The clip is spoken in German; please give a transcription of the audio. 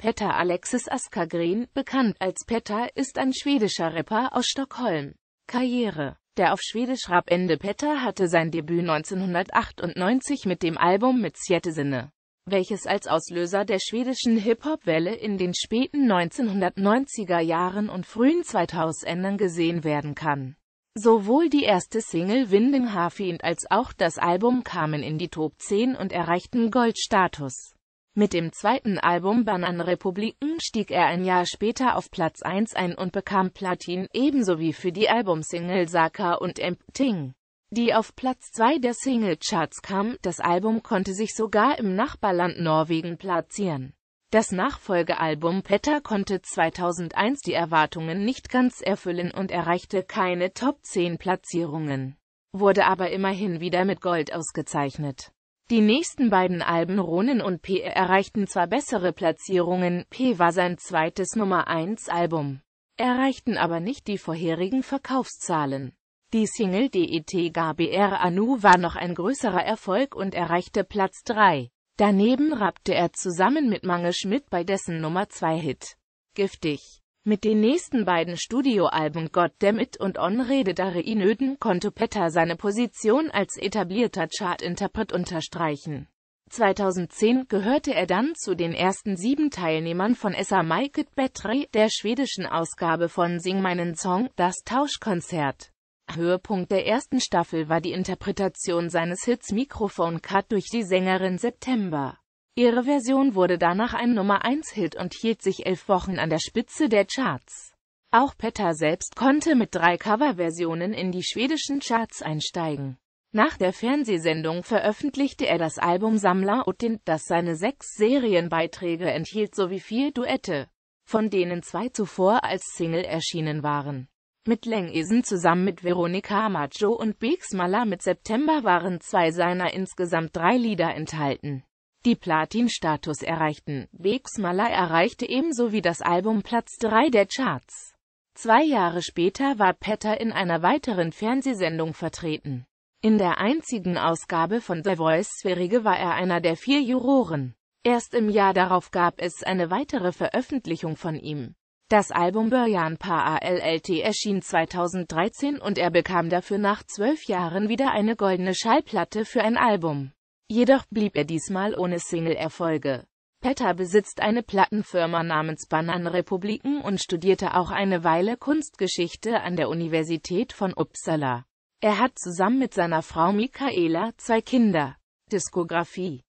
Petter Alexis Askargren, bekannt als Petter, ist ein schwedischer Rapper aus Stockholm. Karriere Der auf Schwedisch rappende Petter hatte sein Debüt 1998 mit dem Album mit Sinne, welches als Auslöser der schwedischen Hip-Hop-Welle in den späten 1990er Jahren und frühen 2000ern gesehen werden kann. Sowohl die erste Single Winding Harfiend als auch das Album kamen in die Top 10 und erreichten Goldstatus. Mit dem zweiten Album Bananenrepubliken stieg er ein Jahr später auf Platz 1 ein und bekam Platin, ebenso wie für die Albumsingle Saka und Empting, die auf Platz 2 der Singlecharts kam. Das Album konnte sich sogar im Nachbarland Norwegen platzieren. Das Nachfolgealbum Petter konnte 2001 die Erwartungen nicht ganz erfüllen und erreichte keine Top-10-Platzierungen, wurde aber immerhin wieder mit Gold ausgezeichnet. Die nächsten beiden Alben Ronin und P erreichten zwar bessere Platzierungen, P war sein zweites Nummer 1 Album, erreichten aber nicht die vorherigen Verkaufszahlen. Die Single DET GBR Anu war noch ein größerer Erfolg und erreichte Platz 3. Daneben rappte er zusammen mit Mange Schmidt bei dessen Nummer 2 Hit Giftig. Mit den nächsten beiden Studioalben Goddammit und On Rededare Inöden konnte Petter seine Position als etablierter Chartinterpret unterstreichen. 2010 gehörte er dann zu den ersten sieben Teilnehmern von Essa Maiket Betri, der schwedischen Ausgabe von Sing meinen Song, das Tauschkonzert. Höhepunkt der ersten Staffel war die Interpretation seines Hits Mikrofon Cut durch die Sängerin September. Ihre Version wurde danach ein Nummer-1-Hit und hielt sich elf Wochen an der Spitze der Charts. Auch Petter selbst konnte mit drei Coverversionen in die schwedischen Charts einsteigen. Nach der Fernsehsendung veröffentlichte er das Album Sammler Odin, das seine sechs Serienbeiträge enthielt sowie vier Duette, von denen zwei zuvor als Single erschienen waren. Mit Lengisen zusammen mit Veronica Maggio und Bixmala mit September waren zwei seiner insgesamt drei Lieder enthalten die Platin-Status erreichten. Wegsmaler erreichte ebenso wie das Album Platz 3 der Charts. Zwei Jahre später war Petter in einer weiteren Fernsehsendung vertreten. In der einzigen Ausgabe von The Voice Sverige war er einer der vier Juroren. Erst im Jahr darauf gab es eine weitere Veröffentlichung von ihm. Das Album Början P.A.L.L.T. erschien 2013 und er bekam dafür nach zwölf Jahren wieder eine goldene Schallplatte für ein Album. Jedoch blieb er diesmal ohne Single-Erfolge. Petter besitzt eine Plattenfirma namens Bananenrepubliken und studierte auch eine Weile Kunstgeschichte an der Universität von Uppsala. Er hat zusammen mit seiner Frau Michaela zwei Kinder. Diskografie